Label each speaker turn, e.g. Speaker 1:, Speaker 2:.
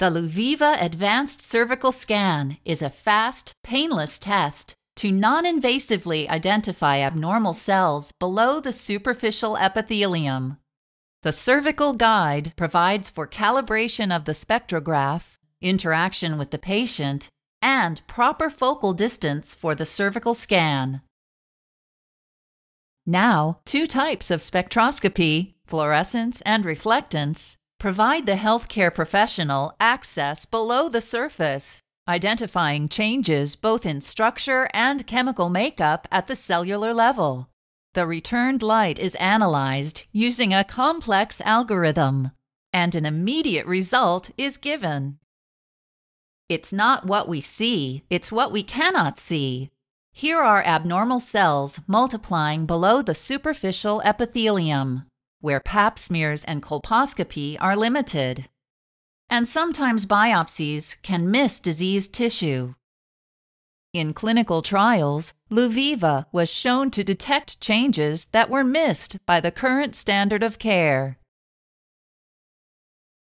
Speaker 1: The Luviva Advanced Cervical Scan is a fast, painless test to non invasively identify abnormal cells below the superficial epithelium. The cervical guide provides for calibration of the spectrograph, interaction with the patient, and proper focal distance for the cervical scan. Now, two types of spectroscopy, fluorescence and reflectance, Provide the healthcare professional access below the surface, identifying changes both in structure and chemical makeup at the cellular level. The returned light is analyzed using a complex algorithm, and an immediate result is given. It's not what we see, it's what we cannot see. Here are abnormal cells multiplying below the superficial epithelium where pap smears and colposcopy are limited. And sometimes biopsies can miss diseased tissue. In clinical trials, Luviva was shown to detect changes that were missed by the current standard of care.